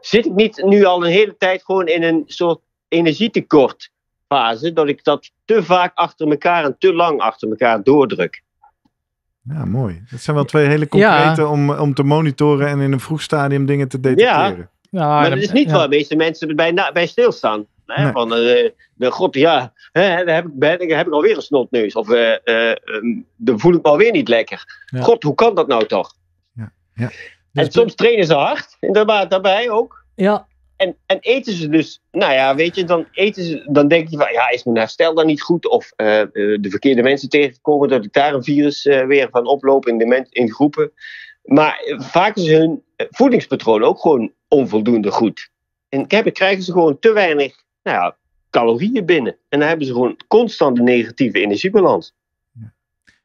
zit ik niet nu al een hele tijd gewoon in een soort energietekort fase, dat ik dat te vaak achter elkaar en te lang achter elkaar doordruk. Ja, mooi. Dat zijn wel twee hele concrete om, om te monitoren en in een vroeg stadium dingen te detecteren. Ja, maar dat is niet waar de meeste mensen bij, na, bij stilstaan. Hè? Nee. Van, eh, de god, ja, hè, daar, heb ik, heb ik alweer een snotneus. Of uh, eh, eh, ehm, dan voel ik me alweer niet lekker. God, hoe kan dat nou toch? Ja. en dus soms trainen ze hard, inderdaad, daarbij ook. Ja, en, en eten ze dus, nou ja, weet je, dan eten ze, dan denk je van, ja, is mijn herstel dan niet goed? Of eh, eh, de verkeerde mensen tegenkomen, dat ik daar een virus eh, weer van oploop in, de in groepen. Maar vaak is hun voedingspatroon ook gewoon onvoldoende goed. En krijgen ze gewoon te weinig nou ja, calorieën binnen. En dan hebben ze gewoon constante negatieve energiebalans.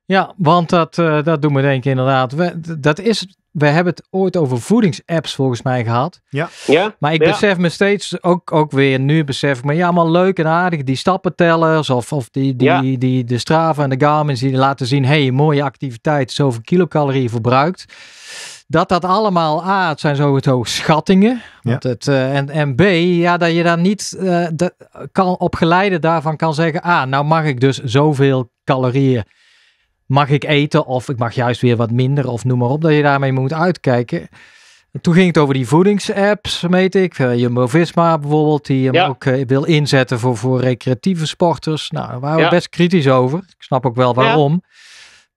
Ja, want dat, uh, dat doen we ik inderdaad. dat is we hebben het ooit over voedingsapps volgens mij gehad. Ja. ja maar ik besef me steeds, ook, ook weer nu besef ik me, ja, maar leuk en aardig, die stappentellers of, of die, die, die, de Strava en de Garmin's die laten zien, hé, hey, mooie activiteit, zoveel kilocalorieën verbruikt. Dat dat allemaal, A, het zijn sowieso schattingen. Want het, uh, en, en B, ja, dat je daar niet uh, kan, op geleide daarvan kan zeggen, ah, nou mag ik dus zoveel calorieën mag ik eten of ik mag juist weer wat minder of noem maar op, dat je daarmee moet uitkijken. toen ging het over die voedingsapps, weet ik. Uh, eh, Jumbo-Visma bijvoorbeeld, die hem ook eh, wil inzetten voor, voor recreatieve sporters. Nou, daar waren we best kritisch over. Ik snap ook wel waarom.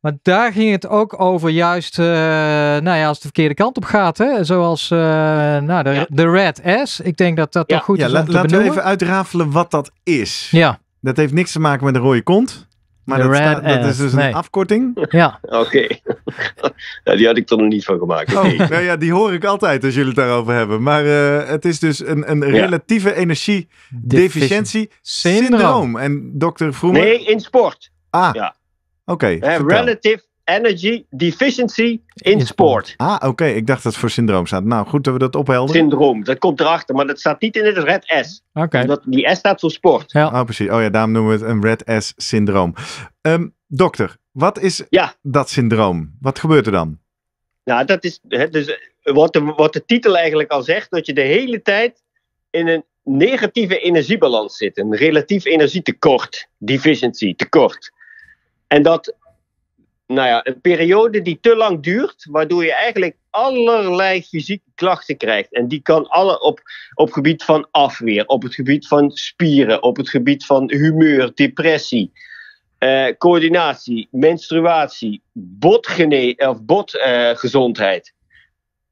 Maar daar ging het ook over juist, uh, nou ja, als het de verkeerde kant op gaat. Hè? Zoals nou, de, de Red S. Ik denk dat dat toch goed is om te laten Laten we even uitrafelen wat dat is. Ja. Dat heeft niks te maken met een rode kont. Maar dat, dat, is dus een afkorting? Ja. Oké. ja, nou, die had ik er nog niet van gemaakt. Oh, nee. nou ja, die hoor ik altijd als jullie het daarover hebben. Maar eh, het is dus een, een relatieve ja. energiedeficiëntie-syndroom. En dokter Vroemer... Nee, in sport. Ah, ja. oké. Okay, eh, relative Energy Deficiency in, sport. Ah, oké. Ik dacht dat het voor syndroom staat. Nou, goed dat we dat ophelden. Syndroom, dat komt erachter, maar dat staat niet in het red S. Oké. Okay. die S staat voor sport. Ja. Oh, precies. Oh ja, daarom noemen we het een red S syndroom. Ehm, dokter, wat is ja. dat syndroom? Wat gebeurt er dan? Nou, dat is dus eh, wat, de, wat de titel eigenlijk al zegt, dat je de hele tijd in een negatieve energiebalans zit, een relatief energietekort, deficiency, tekort. En dat nou ja, een periode die te lang duurt, waardoor je eigenlijk allerlei fysieke klachten krijgt. En die kan alle op, op gebied van afweer, op het gebied van spieren, op het gebied van humeur, depressie, eh, coördinatie, menstruatie, botgene of botgezondheid.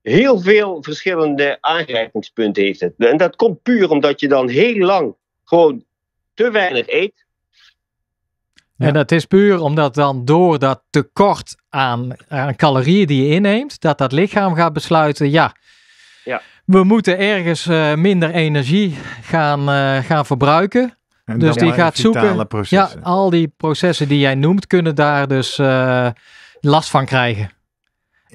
Eh, heel veel verschillende aangrijpingspunten heeft het. En dat komt puur omdat je dan heel lang gewoon te weinig eet, en dat is puur omdat dan door dat tekort aan, aan calorieën die je inneemt, dat dat lichaam gaat besluiten, ja, ja. we moeten ergens eh, minder energie gaan, eh, gaan verbruiken. En dus die gaat zoeken. Ja, al die processen die jij noemt, kunnen daar dus eh, last van krijgen.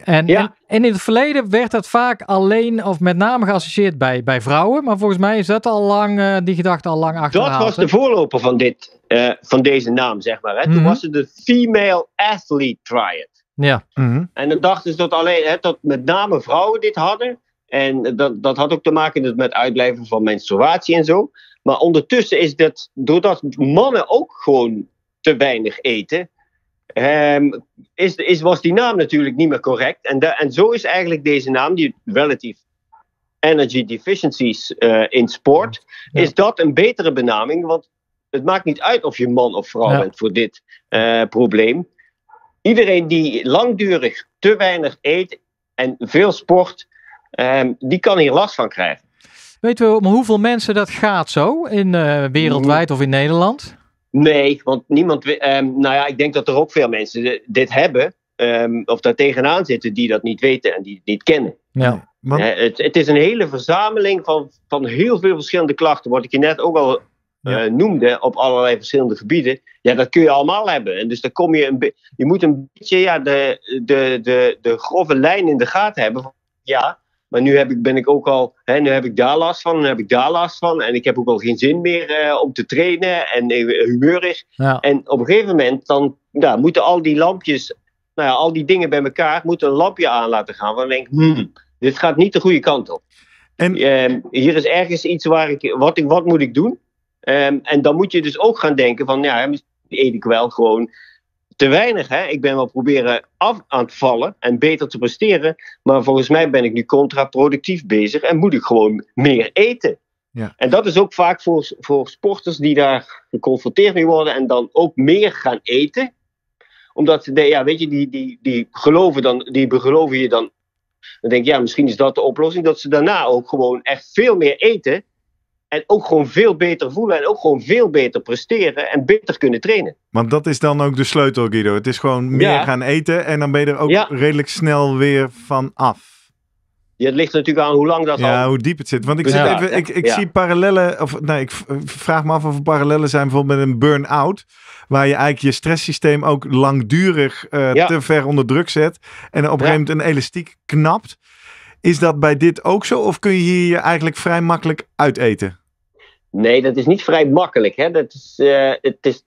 En, ja. en, in het verleden werd dat vaak alleen of met name geassocieerd bij, bij vrouwen. Maar volgens mij is dat al lang, eh, die gedachte al lang achterhaald. Dat was de voorloper van, dit, eh, van deze naam, zeg maar. Hè. Toen mhm. was het de Female Athlete Triad. Ja. Mhm. En dan dachten ze dat, alleen, hè, dat met name vrouwen dit hadden. En dat, dat had ook te maken met uitblijven van menstruatie en zo. Maar ondertussen is dat, doordat mannen ook gewoon te weinig eten, Um, is, is, was die naam natuurlijk niet meer correct. En, en zo is eigenlijk deze naam, die relative energy deficiencies eh, in sport, is dat een betere benaming. Want het maakt niet uit of je man of vrouw bent voor dit eh, probleem. Iedereen die langdurig te weinig eet en veel sport, ehm, die kan hier last van krijgen. Weet we om hoeveel mensen dat gaat zo in eh, wereldwijd mm. of in Nederland? Nee, want niemand. Um, nou ja, ik denk dat er ook veel mensen dit hebben. Ehm, of daar tegenaan zitten die dat niet weten en die het niet kennen. Ja, eh, het, het, is een hele verzameling van, van heel veel verschillende klachten. Wat ik je net ook al eh, noemde, op allerlei verschillende gebieden. Ja, dat kun je allemaal hebben. En dus dan kom je een Je moet een beetje ja, de, de, de, de grove lijn in de gaten hebben. Van, ja, maar nu heb ik, ben ik ook al, hè, nu heb ik daar last van, nu heb ik daar last van. En ik heb ook al geen zin meer eh, om te trainen en eh, humeurig. En op een gegeven moment dan, nou, moeten al die lampjes, nou ja, al die dingen bij elkaar, moeten een lampje aan laten gaan. Waar ik denk, hmm, dit gaat niet de goede kant op. En... Ehm, hier is ergens iets waar ik, wat, ik, wat moet ik doen? Ehm, en dan moet je dus ook gaan denken van, ja, eet ik wel gewoon te weinig. Hè? Ik ben wel proberen af aan te vallen en beter te presteren. Maar volgens mij ben ik nu contraproductief bezig en moet ik gewoon meer eten. Ja. En dat is ook vaak voor, voor sporters die daar geconfronteerd mee worden en dan ook meer gaan eten. Omdat ze, ja, weet je, die, die, die, geloven dan, die begeloven je dan. Dan denk je, ja, misschien is dat de oplossing. Dat ze daarna ook gewoon echt veel meer eten. En ook gewoon veel beter voelen en ook gewoon veel beter presteren en beter kunnen trainen. Want dat is dan ook de sleutel, Guido. Het is gewoon meer gaan eten en dan ben je er ook redelijk snel weer van af. Ja, het ligt natuurlijk aan hoe lang dat ja, hoe diep het zit. Want ik, zit even, ik, ik zie parallellen... Of, nee, ik vraag me af of er parallellen zijn bijvoorbeeld met een burn-out. Waar je eigenlijk je stresssysteem ook langdurig eh, te ver onder druk zet. En op een gegeven moment een elastiek knapt. Is dat bij dit ook zo? Of kun je hier eigenlijk vrij makkelijk uiteten? Nee, dat is niet vrij makkelijk. Hè? Dat is, eh, het is,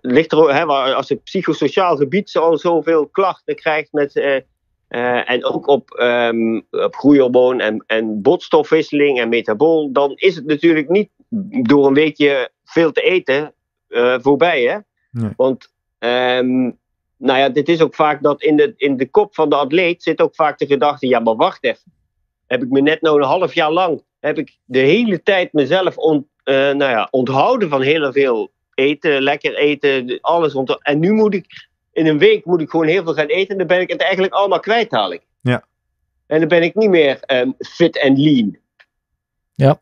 ligt er, als het psychosociaal gebied al zoveel klachten krijgt met, eh, eh, en ook op, um, op groeihormoon en, en botstofwisseling en metabool, dan is het natuurlijk niet door een weekje veel te eten voorbij. Hè? Want um, nou ja, dit is ook vaak dat in de, in de kop van de atleet zit ook vaak de gedachte: ja, maar wacht even. Heb ik me net nou een half jaar lang heb ik de hele tijd mezelf on, eh, nou ja, onthouden van heel veel eten, lekker eten, alles En nu moet ik, in een week moet ik gewoon heel veel gaan eten en dan ben ik het eigenlijk allemaal kwijt, haal ik. Ja. En dan ben ik niet meer ehm, fit en lean. Ja.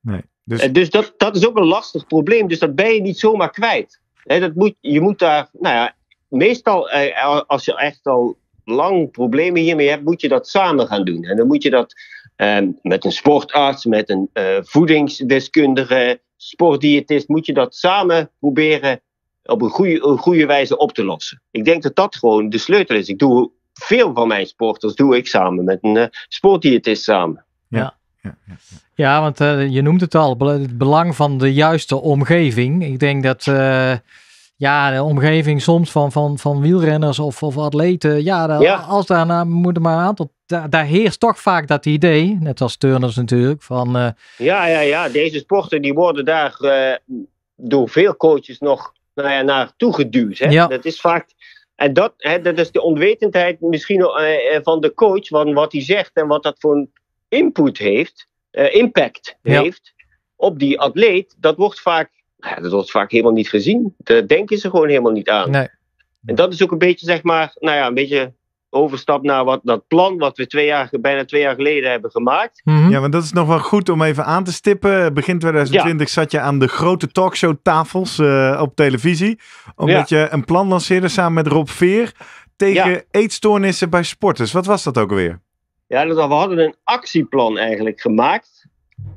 Nee. Dus, en eh, dus dat, dat is ook een lastig probleem. Dus dat ben je niet zomaar kwijt. dat moet, je moet daar, nou ja, meestal eh, als je echt al lang problemen hiermee hebt, moet je dat samen gaan doen. En dan moet je dat Ehm, met een sportarts, met een eh, voedingsdeskundige, sportdiëtist, moet je dat samen proberen op een goede, goede wijze op te lossen. Ik denk dat dat gewoon de sleutel is. Ik doe veel van mijn sporters doe ik samen met een eh, sportdiëtist samen. Ja. Ja, ja, ja. want eh, je noemt het al, het belang van de juiste omgeving. Ik denk dat ja, de omgeving soms van, van, van wielrenners of, of atleten. Ja, als daarna nou, moeten maar een aantal. Daar, heerst toch vaak dat idee, net als turners natuurlijk. Van, eh, ja, ja, ja, deze sporten die worden daar eh, door veel coaches nog nou ja, naartoe geduwd. Hè? Dat is vaak. En dat, hè, dat is de onwetendheid misschien eh, van de coach, van wat hij zegt en wat dat voor input heeft, impact heeft op die atleet. Dat wordt vaak ja, dat wordt vaak helemaal niet gezien. Daar denken ze gewoon helemaal niet aan. Nee. En dat is ook een beetje, zeg maar, nou ja, een beetje overstap naar wat, dat plan wat we twee jaar, bijna twee jaar geleden hebben gemaakt. Mhm. Ja, want dat is nog wel goed om even aan te stippen. Begin 2020 zat je aan de grote talkshowtafels uh, op televisie. Omdat je een plan lanceerde samen met Rob Veer tegen ja. eetstoornissen bij sporters. Wat was dat ook alweer? Ja, dat, we hadden een actieplan eigenlijk gemaakt.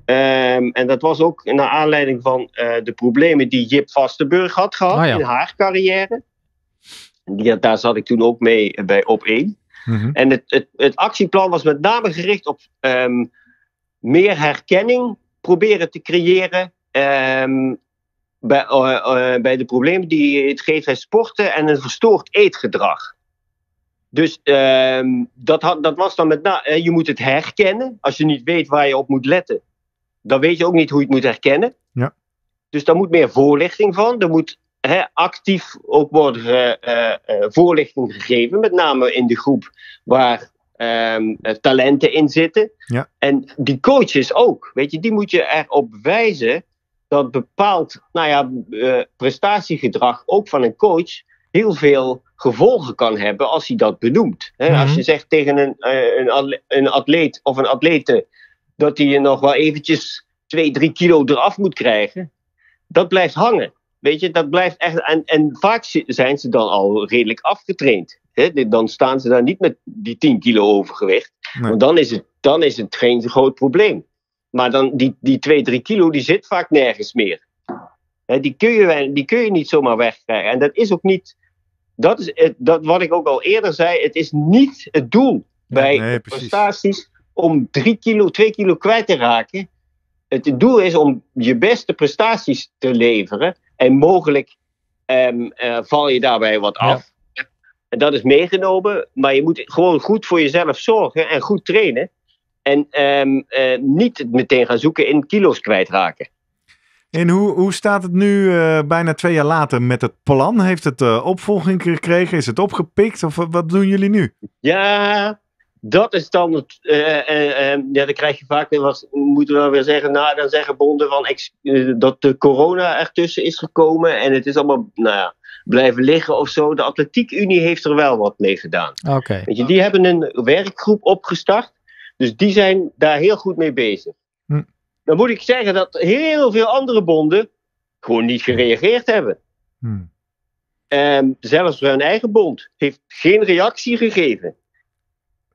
Ehm, en dat was ook naar aanleiding van eh, de problemen die Jip Vastenburg had gehad ah, in haar carrière. Die, daar zat ik toen ook mee eh, bij op 1. Mhm. En het, het, het, actieplan was met name gericht op ehm, meer herkenning proberen te creëren ehm, bij, eh, bij de problemen die het geeft bij sporten en een verstoord eetgedrag. Dus ehm, dat, dat was dan met name, nou, je moet het herkennen. Als je niet weet waar je op moet letten, dan weet je ook niet hoe je het moet herkennen. Ja. Dus daar moet meer voorlichting van. Er moet actief ook worden eh, eh, eh, voorlichting gegeven, met name in de groep waar ehm, talenten in zitten. Ja. En die coaches ook, weet je, die moet je erop wijzen dat bepaald nou ja, prestatiegedrag ook van een coach heel veel gevolgen kan hebben als hij dat benoemt. Als mhm. je zegt tegen een, eh, een, een atleet of een atlete dat hij je nog wel eventjes 2, 3 kilo eraf moet krijgen, dat blijft hangen. Weet je, dat blijft echt. En, en vaak zijn ze dan al redelijk afgetraind. dan staan ze daar niet met die 10 kilo overgewicht. Want dan is, het, dan is het geen groot probleem. Maar dan, die, die 2, 3 kilo die zit vaak nergens meer. die, kun je, die kun je niet zomaar wegkrijgen. En dat is ook niet dat is het, dat, wat ik ook al eerder zei. Het is niet het doel bij prestaties om 3 kilo, 2 kilo kwijt te raken. Het doel is om je beste prestaties te leveren. En mogelijk ehm, eh, val je daarbij wat af. En dat is meegenomen. Maar je moet gewoon goed voor jezelf zorgen en goed trainen. En ehm, eh, niet meteen gaan zoeken in kilo's kwijtraken. En hoe, hoe staat het nu, eh, bijna twee jaar later, met het plan? Heeft het eh, opvolging gekregen? Is het opgepikt? Of eh, wat doen jullie nu? Ja, dat is dan het. Uh, ja, dan krijg je vaak weer wat. Moeten we weer zeggen. Nou, dan zeggen bonden van. dat de corona ertussen is gekomen. En het is allemaal. Nou ja, blijven liggen of zo. De Atletiek Unie heeft er wel wat mee gedaan. Oké. Weet je, die hebben een werkgroep opgestart. Dus die zijn daar heel goed mee bezig dan moet ik zeggen dat heel veel andere bonden gewoon niet gereageerd hebben. Hmm. En ehm, zelfs hun eigen bond heeft geen reactie gegeven.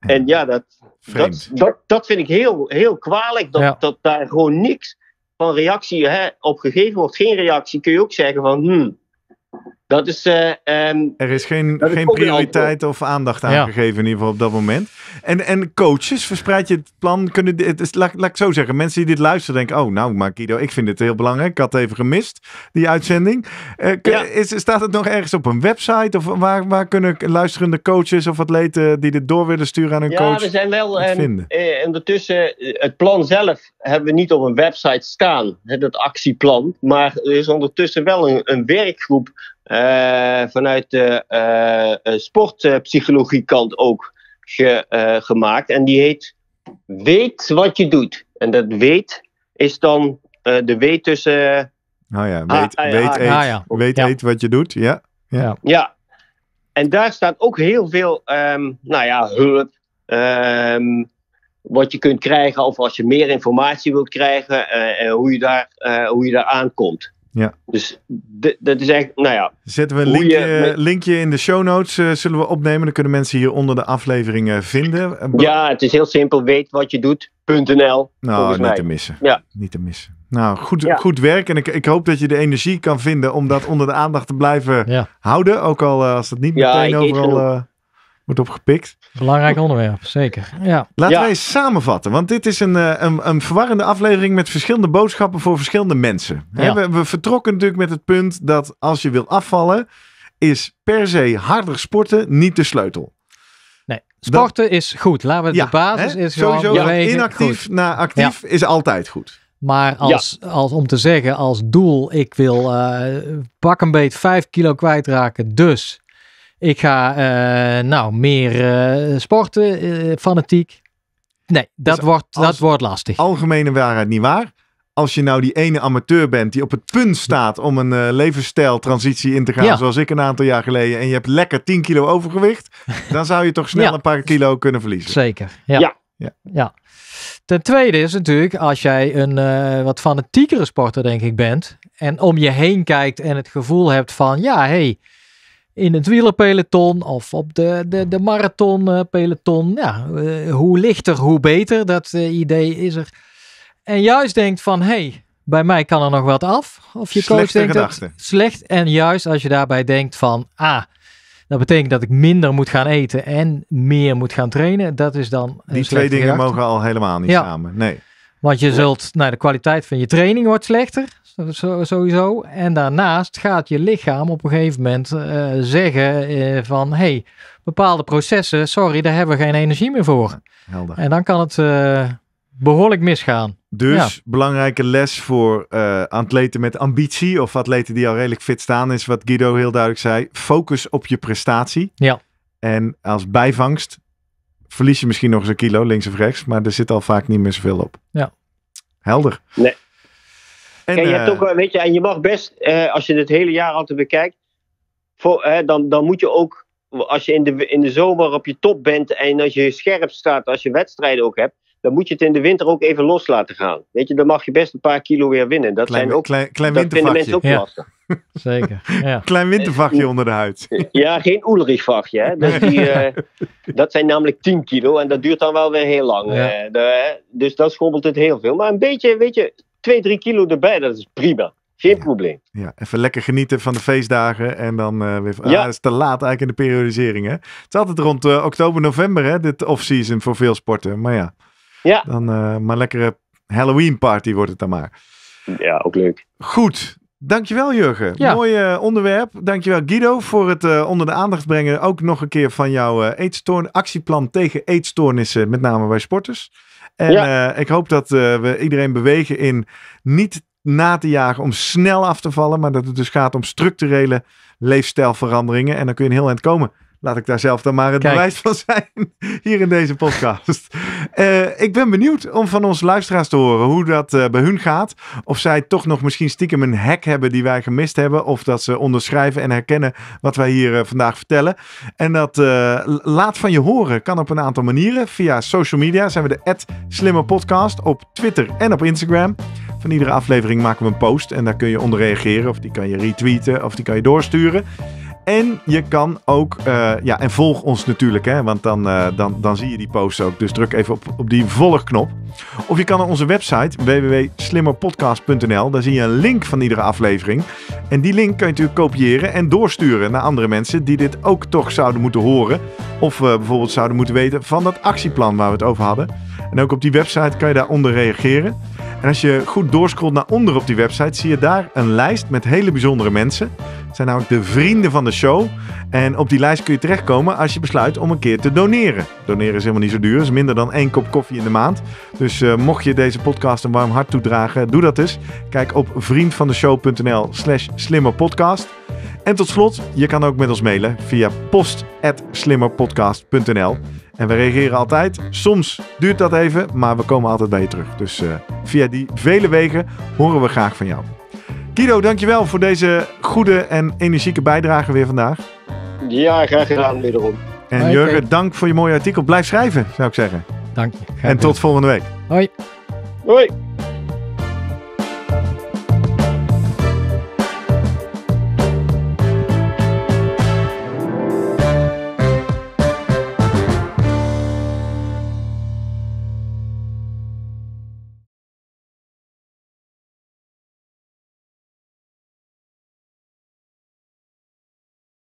En ja, dat, dat, dat, dat, vind ik heel, heel kwalijk, dat, dat daar gewoon niks van reactie hè, op gegeven wordt. Geen reactie kun je ook zeggen van, hmm, dat is, eh, ehm, er is geen, geen prioriteit of aandacht aan gegeven, in ieder geval op dat moment. En, en coaches, verspreid je het plan? Kunnen, het is, laat, laat, ik zo zeggen, mensen die dit luisteren denken: Oh, nou, maar Guido, ik vind het heel belangrijk. Ik had even gemist, die uitzending. Eh, is, staat het nog ergens op een website? Of waar, waar kunnen luisterende coaches of atleten die dit door willen sturen aan hun ja, coach? Ja, we zijn wel ehm, en en eh, ondertussen. Het plan zelf hebben we niet op een website staan, dat actieplan. Maar er is ondertussen wel een, een werkgroep eh, vanuit de eh, eh, sportpsychologie kant ook ge, gemaakt. En die heet Weet wat je doet. En dat weet is dan de weet tussen. nou ja, weet, ah, weet, eet, weet eet wat je doet. Ja. Ja. ja. En daar staat ook heel veel, ehm, nou ja, hulp. Ehm, wat je kunt krijgen, of als je meer informatie wilt krijgen, hoe, je daar, hoe je daar aankomt. Ja. Dus dat is echt, nou ja. Zetten we een linkje, linkje in de show notes, eh, zullen we opnemen. Dan kunnen mensen hier onder de aflevering vinden. Eh, ja, het is heel simpel. Weet wat je doet.nl. Nou, niet te missen. Ja. Niet te missen. Nou, goed, goed werk. En ik, ik hoop dat je de energie kan vinden om dat onder de aandacht te blijven houden. Ook al eh, als het niet meteen overal wordt opgepikt. Belangrijk onderwerp, zeker. Ja. Laten wij samenvatten, want dit is een, eh, een, een, verwarrende aflevering met verschillende boodschappen voor verschillende mensen. We, we vertrokken natuurlijk met het punt dat als je wil afvallen, is per se harder sporten niet de sleutel. Nee, sporten is goed. Laten we de basis hè? is sowieso inactief naar actief is altijd goed. Maar als, als, om te zeggen als doel, ik wil eh, pak een beet 5 kilo kwijtraken, dus ik ga eh, nou meer eh, sporten, eh, fanatiek. Nee, dat, dus wordt, dat wordt lastig. Algemene waarheid niet waar. Als je nou die ene amateur bent die op het punt staat om een levensstijltransitie in te gaan, zoals ik een aantal jaar geleden, en je hebt lekker 10 kilo overgewicht, dan zou je toch snel een paar kilo kunnen verliezen. Zeker. ja. ja. ja. Ten tweede is natuurlijk, als jij een wat fanatiekere sporter, denk ik, bent. En om je heen kijkt en het gevoel hebt van, ja, hé, hey, in het wielerpeloton of op de, de, de marathonpeloton. Eh, ja, eh, hoe lichter, hoe beter. Dat eh, idee is er. En juist denkt van, hey, bij mij kan er nog wat af. Of je coach denkt slecht. En juist als je daarbij denkt van, ah, dat betekent dat ik minder moet gaan eten en meer moet gaan trainen. Dat is dan. Die twee dingen mogen al helemaal niet samen. Nee. Want je zult, nou, de kwaliteit van je training wordt slechter sowieso. En daarnaast gaat je lichaam op een gegeven moment eh, zeggen eh, van... hey, bepaalde processen, sorry, daar hebben we geen energie meer voor. Helder. En dan kan het eh, behoorlijk misgaan. Dus belangrijke les voor atleten met ambitie... of atleten die al redelijk fit staan, is wat Guido heel duidelijk zei. Focus op je prestatie. Ja. En als bijvangst verlies je misschien nog eens een kilo, links of rechts... maar er zit al vaak niet meer zoveel op. Ja. Helder. Nee. En, je, hebt eh, ook, weet je, en je mag best, eh, als je het hele jaar altijd bekijkt, voor, eh, dan, dan moet je ook, als je in de, in de zomer op je top bent en als je scherp staat, als je wedstrijden ook hebt, dan moet je het in de winter ook even los laten gaan. Weet je, dan mag je best een paar kilo weer winnen. Dat, klein, zijn ook, klein, klein dat vinden mensen ook lastig. Zeker. Ja. Klein wintervachtje onder de huid. Ja, geen ulrich die, eh, dat zijn namelijk 10 kilo en dat duurt dan wel weer heel lang. dus dat schommelt het heel veel. Maar een beetje, weet je, 2, 3 kilo erbij, dat is prima. Geen probleem. Ja, even lekker genieten van de feestdagen. En dan eh, weer. ja. Ah, is te laat eigenlijk in de periodisering. Hè? Het is altijd rond eh, oktober, november, hè, dit off-season voor veel sporten. Maar ja. ja. Dan uh, maar lekkere Halloween-party wordt het dan maar. Ja, ook leuk. Goed. Dankjewel Jurgen. Mooi onderwerp. Dankjewel Guido voor het onder de aandacht brengen. Ook nog een keer van jouw eetstoorn actieplan tegen eetstoornissen, met name bij sporters. En eh, ik hoop dat eh, we iedereen bewegen in niet na te jagen om snel af te vallen. Maar dat het dus gaat om structurele leefstijlveranderingen. En dan kun je een heel eind komen laat ik daar zelf dan maar het bewijs van zijn hier in deze podcast. Eh, ik ben benieuwd om van onze luisteraars te horen hoe dat eh, bij hun gaat. Of zij toch nog misschien stiekem een hack hebben die wij gemist hebben. Of dat ze onderschrijven en herkennen wat wij hier eh, vandaag vertellen. En dat laat van je horen kan op een aantal manieren. Via social media zijn we de Slimme Podcast op Twitter en op Instagram. Van iedere aflevering maken we een post en daar kun je onder reageren. Of die kan je retweeten of die kan je doorsturen. En je kan ook, eh, ja, en volg ons natuurlijk, hè, want dan, eh, dan, dan zie je die post ook. Dus druk even op, op die volgknop. Of je kan naar onze website www.slimmerpodcast.nl. Daar zie je een link van iedere aflevering. En die link kun je natuurlijk kopiëren en doorsturen naar andere mensen die dit ook toch zouden moeten horen. Of eh, bijvoorbeeld zouden moeten weten van dat actieplan waar we het over hadden. En ook op die website kan je daaronder reageren. En als je goed doorscrollt naar onder op die website, zie je daar een lijst met hele bijzondere mensen. Het zijn namelijk de vrienden van de show. En op die lijst kun je terechtkomen als je besluit om een keer te doneren. Doneren is helemaal niet zo duur, is minder dan één kop koffie in de maand. Dus eh, mocht je deze podcast een warm hart toedragen, doe dat dus. Kijk op vriendvandeshow.nl slash slimmerpodcast. En tot slot, je kan ook met ons mailen via post.slimmerpodcast.nl. En we reageren altijd. Soms duurt dat even, maar we komen altijd bij je terug. Dus eh, via die vele wegen horen we graag van jou. Guido, dankjewel voor deze goede en energieke bijdrage weer vandaag. Ja, graag gedaan wederom. En Jurgen, dank voor je mooie artikel. Blijf schrijven, zou ik zeggen. Dank je. En tot volgende week. Hoi. Hoi.